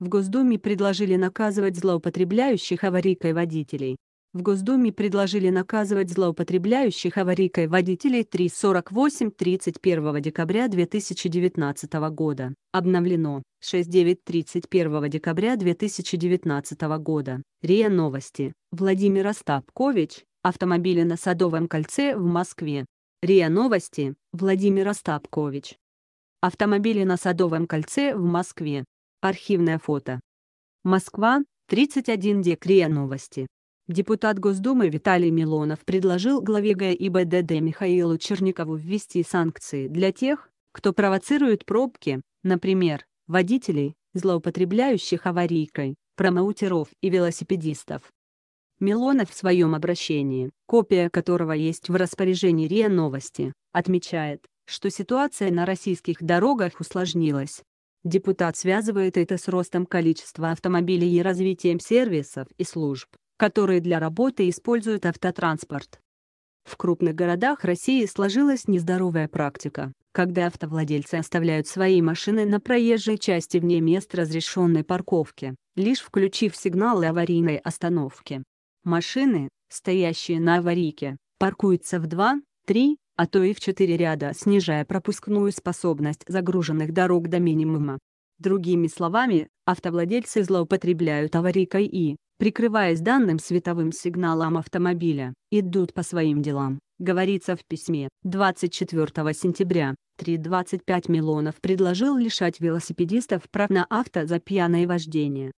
В Госдуме предложили наказывать злоупотребляющих аварийкой водителей. В Госдуме предложили наказывать злоупотребляющих аварийкой водителей 348 31 декабря 2019 года. Обновлено 69 31 декабря 2019 года. РИА Новости. Владимир Остапкович. Автомобили на Садовом кольце в Москве. РИА Новости. Владимир Остапкович. Автомобили на Садовом кольце в Москве. Архивное фото. Москва, 31 дек. Новости. Депутат Госдумы Виталий Милонов предложил главе ГИБДД Михаилу Черникову ввести санкции для тех, кто провоцирует пробки, например, водителей, злоупотребляющих аварийкой, промоутеров и велосипедистов. Милонов в своем обращении, копия которого есть в распоряжении РИА Новости, отмечает, что ситуация на российских дорогах усложнилась Депутат связывает это с ростом количества автомобилей и развитием сервисов и служб, которые для работы используют автотранспорт. В крупных городах России сложилась нездоровая практика, когда автовладельцы оставляют свои машины на проезжей части вне мест разрешенной парковки, лишь включив сигналы аварийной остановки. Машины, стоящие на аварийке, паркуются в 2, 3, а то и в четыре ряда, снижая пропускную способность загруженных дорог до минимума. Другими словами, автовладельцы злоупотребляют аварийкой и, прикрываясь данным световым сигналом автомобиля, идут по своим делам, говорится в письме. 24 сентября 3.25 миллионов предложил лишать велосипедистов прав на авто за пьяное вождение.